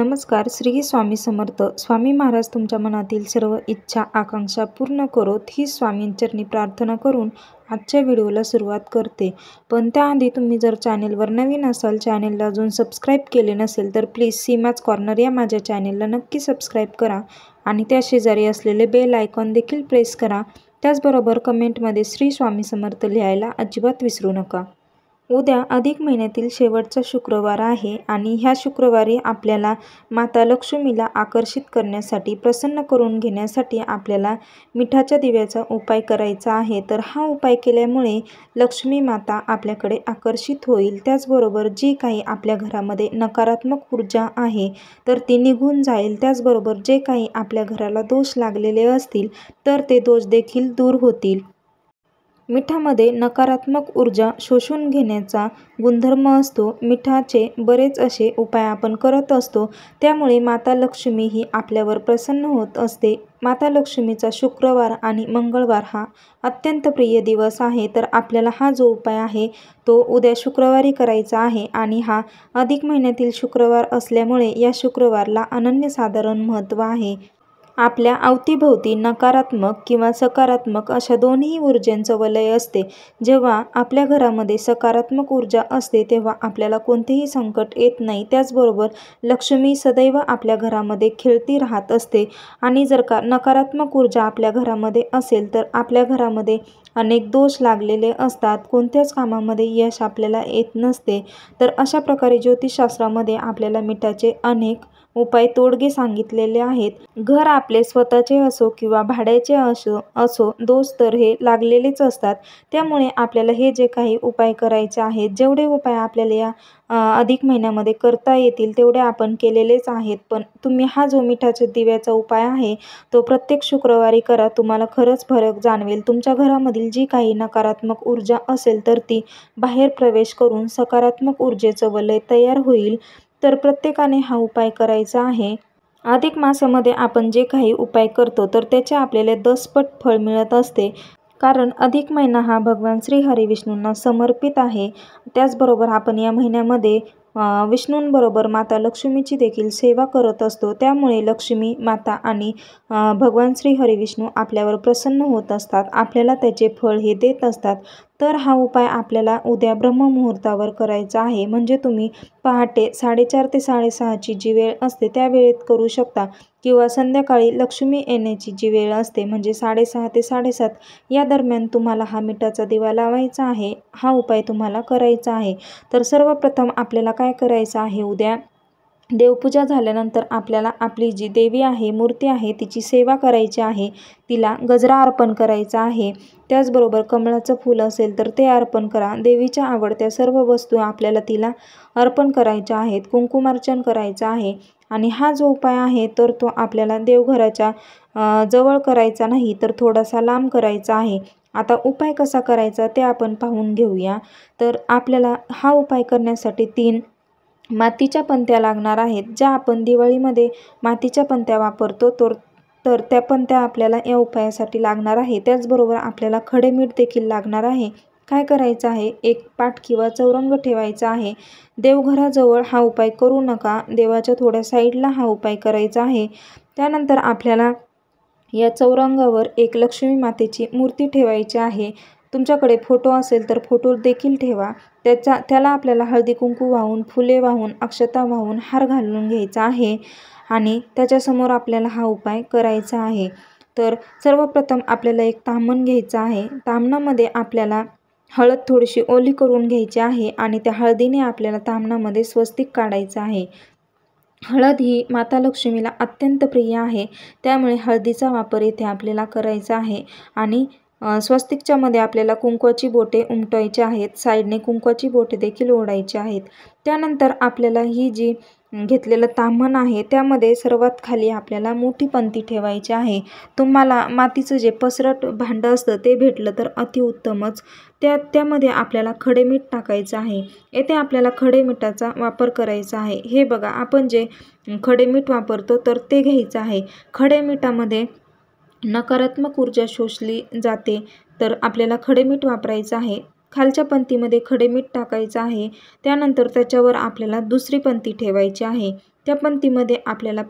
नमस्कार श्री स्वामी समर्थ स्वामी महाराज तुमच्या मनातील सर्व इच्छा आकांक्षा पूर्ण करोत ही स्वामींचरणी प्रार्थना करून आजच्या व्हिडिओला सुरुवात करते पण त्याआधी तुम्ही जर चॅनेलवर नवीन असाल चॅनेलला अजून सबस्क्राईब केले नसेल तर प्लीज सीमाच कॉर्नर या माझ्या चॅनेलला नक्की सबस्क्राईब करा आणि त्या शेजारी असलेले बेल आयकॉन देखील प्रेस करा त्याचबरोबर कमेंटमध्ये श्री स्वामी समर्थ लिहायला अजिबात विसरू नका उद्या अधिक महिन्यातील शेवटचा शुक्रवार आहे आणि ह्या शुक्रवारी आपल्याला माता लक्ष्मीला आकर्षित करण्यासाठी प्रसन्न करून घेण्यासाठी आपल्याला मिठाच्या दिव्याचा उपाय करायचा आहे तर हा उपाय केल्यामुळे लक्ष्मी माता आपल्याकडे आकर्षित होईल त्याचबरोबर जी काही आपल्या घरामध्ये नकारात्मक ऊर्जा आहे तर ती निघून जाईल त्याचबरोबर जे काही आपल्या घराला दोष लागलेले असतील तर ते दोष देखील दूर होतील मिठामध्ये नकारात्मक ऊर्जा शोषून घेण्याचा गुणधर्म असतो. मिठाचे बरेच असे उपाय आपण करत असतो, त्यामुळे माता लक्ष्मी ही आपल्यावर प्रसन्न होत असते. माता लक्ष्मीचा शुक्रवार आणि मंगळवार हा अत्यंत प्रिय दिवस आहे. तर आपल्याला हा जो उपाय आहे तो उद्या शुक्रवारी करायचा आहे आणि हा अधिक महिन्यातील शुक्रवार असल्यामुळे या शुक्रवारला अनन्यसाधारण महत्त्व आहे. आपल्या अवतीभोवती नकारात्मक किंवा सकारात्मक अशा दोन्ही ऊर्जेंचं वलय असते जेव्हा आपल्या घरामध्ये सकारात्मक ऊर्जा असते तेव्हा आपल्याला कोणतेही संकट येत नाही त्याचबरोबर लक्ष्मी सदैव आपल्या घरामध्ये खेळती राहत असते आणि जर का नकारात्मक ऊर्जा आपल्या घरामध्ये असेल तर आपल्या घरामध्ये अनेक दोष लागलेले असतात कोणत्याच कामामध्ये यश आपल्याला येत नसते तर अशा प्रकारे ज्योतिषशास्त्रामध्ये आपल्याला मिठाचे अनेक उपाय तोडगे सांगितलेले आहेत घर आपले स्वतःचे असो किंवा भाड्याचे असो असो दोष तर हे लागलेलेच असतात त्यामुळे आपल्याला हे जे काही उपाय करायचे आहेत जेवढे उपाय आपल्याला या अधिक महिन्यामध्ये करता येतील तेवढे आपण केलेलेच आहेत पण तुम्ही हा जो मिठाच्या दिव्याचा उपाय आहे तो प्रत्येक शुक्रवारी करा तुम्हाला खरंच फरक जाणवेल तुमच्या घरामधील जी काही नकारात्मक ऊर्जा असेल तर ती बाहेर प्रवेश करून सकारात्मक ऊर्जेचं वलय तयार होईल तर प्रत्येकाने हा उपाय करायचा आहे अधिक मासामध्ये आपण जे काही उपाय करतो तर त्याचे आपल्याला दसपट फळ मिळत असते कारण अधिक महिना हा भगवान श्री विष्णूंना समर्पित आहे त्याचबरोबर आपण या महिन्यामध्ये विष्णूंबरोबर माता लक्ष्मीची देखील सेवा करत असतो त्यामुळे लक्ष्मी माता आणि भगवान श्री हरिविष्णू आपल्यावर प्रसन्न होत असतात आपल्याला त्याचे फळ हे देत असतात तर हा उपाय आपल्याला उद्या ब्रह्ममुहूर्तावर करायचा आहे म्हणजे तुम्ही पहाटे साडेचार ते साडेसहाची जी वेळ असते त्या वेळेत करू शकता किंवा संध्याकाळी लक्ष्मी येण्याची जी वेळ असते म्हणजे साडेसहा ते साडेसात या दरम्यान तुम्हाला हा मिठाचा दिवा लावायचा आहे हा उपाय तुम्हाला करायचा आहे तर सर्वप्रथम आपल्याला काय करायचं आहे उद्या देवपूजा झाल्यानंतर आपल्याला आपली जी देवी आहे मूर्ती आहे तिची सेवा करायची आहे तिला गजरा अर्पण करायचा आहे त्याचबरोबर कमळाचं फूल असेल तर ते अर्पण करा देवीच्या आवडत्या सर्व वस्तू आपल्याला तिला अर्पण करायच्या आहेत कुंकुमार्चन करायचं आहे आणि हा जो उपाय आहे तर तो आपल्याला देवघराच्या जवळ करायचा नाही तर थोडासा लांब करायचा आहे आता उपाय कसा करायचा ते आपण पाहून घेऊया तर आपल्याला हा उपाय करण्यासाठी तीन मातीच्या पणत्या लागणार आहेत ज्या आपण दिवाळीमध्ये मातीच्या पणत्या वापरतो तर तर त्या पणत्या आपल्याला या उपायासाठी लागणार आहे त्याचबरोबर आपल्याला खडे मीठ देखील लागणार आहे काय करायचं आहे एक पाट किंवा चौरंग ठेवायचा आहे देवघराजवळ हा उपाय करू नका देवाच्या थोड्या साईडला हा उपाय करायचा आहे त्यानंतर आपल्याला या चौरंगावर एक लक्ष्मी मातेची मूर्ती ठेवायची आहे तुमच्याकडे फोटो असेल तर फोटो देखील ठेवा त्याचा त्याला आपल्याला हळदी कुंकू वाहून फुले वाहून अक्षता वाहून हार घालून घ्यायचा आहे आणि त्याच्यासमोर आपल्याला हा उपाय करायचा आहे तर सर्वप्रथम आपल्याला एक तामण घ्यायचं आहे तामणामध्ये आपल्याला हळद थोडीशी ओली करून घ्यायची आहे आणि त्या हळदीने आपल्याला तामणामध्ये स्वस्तिक काढायचं आहे हळद ही माता लक्ष्मीला अत्यंत प्रिय आहे त्यामुळे हळदीचा वापर येथे आपल्याला करायचा आहे आणि स्वस्तिकच्यामध्ये आपल्याला कुंकवाची बोटे उमटवायची आहेत साईडने कुंकवाची बोटे देखील ओढायची आहेत त्यानंतर आपल्याला ही जी घेतलेलं ताम्हण आहे त्यामध्ये सर्वात खाली आपल्याला मोठी पंती ठेवायची आहे तुम्हाला मातीचं जे पसरट भांडं असतं ते भेटलं तर अतिउत्तमच त्या त्यामध्ये आपल्याला खडे मीठ टाकायचं आहे येथे आपल्याला खडे वापर करायचा आहे हे बघा आपण जे खडे मीठ वापरतो तर ते घ्यायचं आहे खडे नकारात्मक ऊर्जा शोषली जाते तर आपल्याला खडे मीठ वापरायचं आहे खालच्या पंथीमध्ये खडे मीठ टाकायचं आहे त्यानंतर त्याच्यावर आपल्याला दुसरी पंथी ठेवायची आहे त्या पंथीमध्ये आपल्याला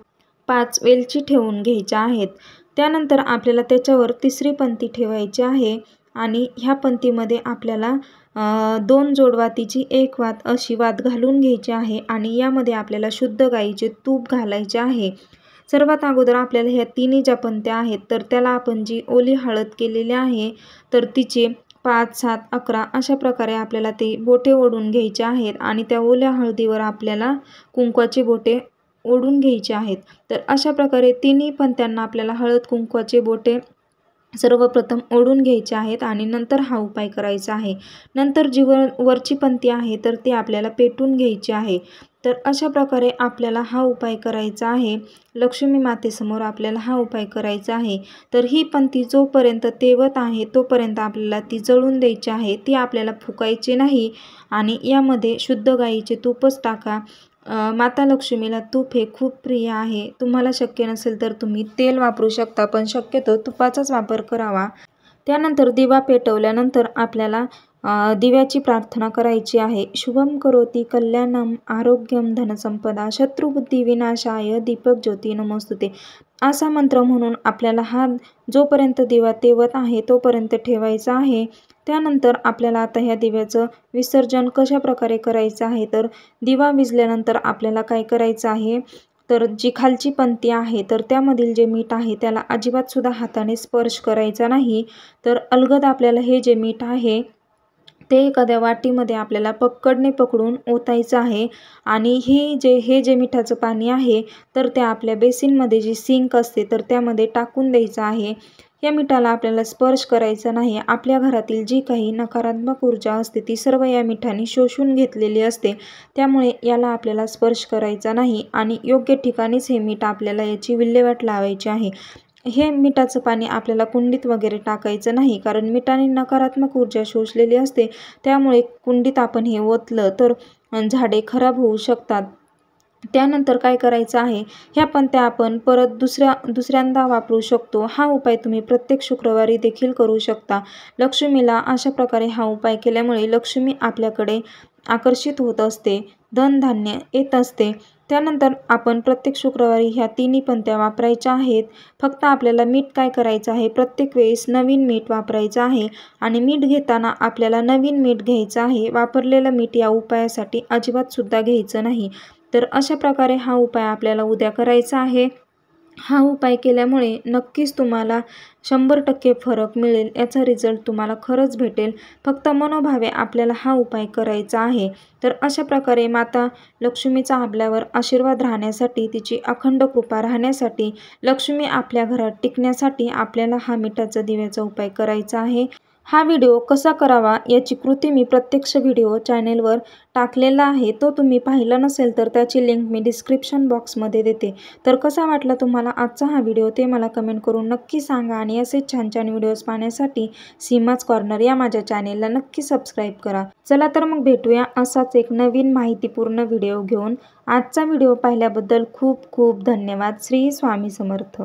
पाच वेलची ठेवून घ्यायच्या आहेत त्यानंतर आपल्याला त्याच्यावर तिसरी पंथी ठेवायची आहे आणि ह्या पंथीमध्ये आपल्याला दोन जोडवातीची एक वात अशी वात घालून घ्यायची आहे आणि यामध्ये आपल्याला शुद्ध गाईचे तूप घालायचे आहे सर्वात अगोदर आपल्याला ह्या तिन्ही ज्या पंत्या आहेत तर त्याला आपण जी ओली हळद केलेली आहे तर तिचे पाच सात अकरा अशा प्रकारे आपल्याला ते बोटे ओढून घ्यायचे आहेत आणि त्या ओल्या हळदीवर आपल्याला कुंकवाचे बोटे ओढून घ्यायचे आहेत तर अशा प्रकारे तिन्ही पंत्यांना आपल्याला हळद कुंकवाचे बोटे सर्वप्रथम ओढून घ्यायचे आहेत आणि नंतर हा उपाय करायचा आहे नंतर जी वरची पंथी आहे तर ती आपल्याला पेटून घ्यायची आहे तर अशा प्रकारे आपल्याला हा उपाय करायचा आहे लक्ष्मी मातेसमोर आपल्याला हा उपाय करायचा आहे तर ही पंथी जोपर्यंत तेवत आहे तोपर्यंत आपल्याला ती जळून द्यायची आहे ती आपल्याला फुकायची नाही आणि यामध्ये शुद्ध गाईचे तूपच टाका माता लक्ष्मीला तूप हे खूप प्रिय आहे तुम्हाला शक्य नसेल तर तुम्ही तेल वापरू शकता पण शक्यतो तुपाचाच वापर करावा त्यानंतर दिवा पेटवल्यानंतर आपल्याला दिव्याची प्रार्थना करायची आहे शुभम करोती कल्याणम आरोग्यम धनसंपदा शत्रुबुद्धी विनाशाय दीपक ज्योती नमोस्तुते असा मंत्र म्हणून आपल्याला हा जोपर्यंत दिवा तेवत आहे तोपर्यंत ठेवायचा आहे त्यानंतर आपल्याला आता ह्या दिव्याचं विसर्जन कशा प्रकारे करायचं आहे तर दिवा विजल्यानंतर आपल्याला काय करायचं आहे तर जी खालची पंथी आहे तर त्यामधील जे मीठ आहे त्याला अजिबातसुद्धा हाताने स्पर्श करायचा नाही तर अलगद आपल्याला हे जे मीठ आहे ते एखाद्या वाटीमध्ये आपल्याला पकडने पकडून ओतायचं आहे आणि हे जे हे जे मिठाचं पाणी आहे तर ते आपल्या बेसिनमध्ये जी सिंक असते तर त्यामध्ये टाकून द्यायचं आहे या मिठाला आपल्याला स्पर्श करायचा नाही आपल्या घरातील जी काही नकारात्मक ऊर्जा असते ती सर्व या मिठाने शोषून घेतलेली असते त्यामुळे याला आपल्याला स्पर्श करायचा नाही आणि योग्य ठिकाणीच हे मीठ आपल्याला याची विल्हेवाट लावायची आहे हे मिठाचं पाणी आपल्याला कुंडीत वगैरे टाकायचं नाही कारण मिठाने नकारात्मक ऊर्जा शोषलेली असते त्यामुळे कुंडीत आपण हे ओतलं तर झाडे खराब होऊ शकतात त्यानंतर काय करायचं आहे ह्या पण त्या आपण परत दुसऱ्या दुसऱ्यांदा वापरू शकतो हा उपाय तुम्ही प्रत्येक शुक्रवारी देखील करू शकता लक्ष्मीला अशा प्रकारे हा उपाय केल्यामुळे लक्ष्मी आपल्याकडे आकर्षित होत असते धनधान्य येत असते त्यानंतर आपण प्रत्येक शुक्रवारी ह्या तिन्ही पंत्या वापरायच्या आहेत फक्त आपल्याला मीठ काय करायचं आहे प्रत्येक वेळेस नवीन मीठ वापरायचं आहे आणि मीठ घेताना आपल्याला नवीन मीठ घ्यायचं आहे वापरलेलं मीठ या उपायासाठी अजिबातसुद्धा घ्यायचं नाही तर अशा प्रकारे हा उपाय आपल्याला उद्या करायचा आहे हा उपाय केल्यामुळे नक्कीच तुम्हाला शंभर टक्के फरक मिळेल याचा रिझल्ट तुम्हाला खरंच भेटेल फक्त मनोभावे आपल्याला हा उपाय करायचा आहे तर अशा प्रकारे माता लक्ष्मीचा आपल्यावर आशीर्वाद राहण्यासाठी तिची अखंड कृपा राहण्यासाठी लक्ष्मी आपल्या घरात टिकण्यासाठी आपल्याला हा मिठाचा दिव्याचा उपाय करायचा आहे हा व्हिडिओ कसा करावा याची कृती मी प्रत्यक्ष व्हिडिओ चॅनेलवर टाकलेला आहे तो तुम्ही पाहिला नसेल तर त्याची लिंक मी डिस्क्रिप्शन बॉक्समध्ये देते तर कसा वाटला तुम्हाला आजचा हा व्हिडिओ ते मला कमेंट करून नक्की सांगा आणि असेच छान छान व्हिडिओज पाहण्यासाठी सीमाच कॉर्नर या माझ्या चॅनेलला नक्की सबस्क्राईब करा चला तर मग भेटूया असाच एक नवीन माहितीपूर्ण व्हिडिओ घेऊन आजचा व्हिडिओ पाहिल्याबद्दल खूप खूप धन्यवाद श्री स्वामी समर्थ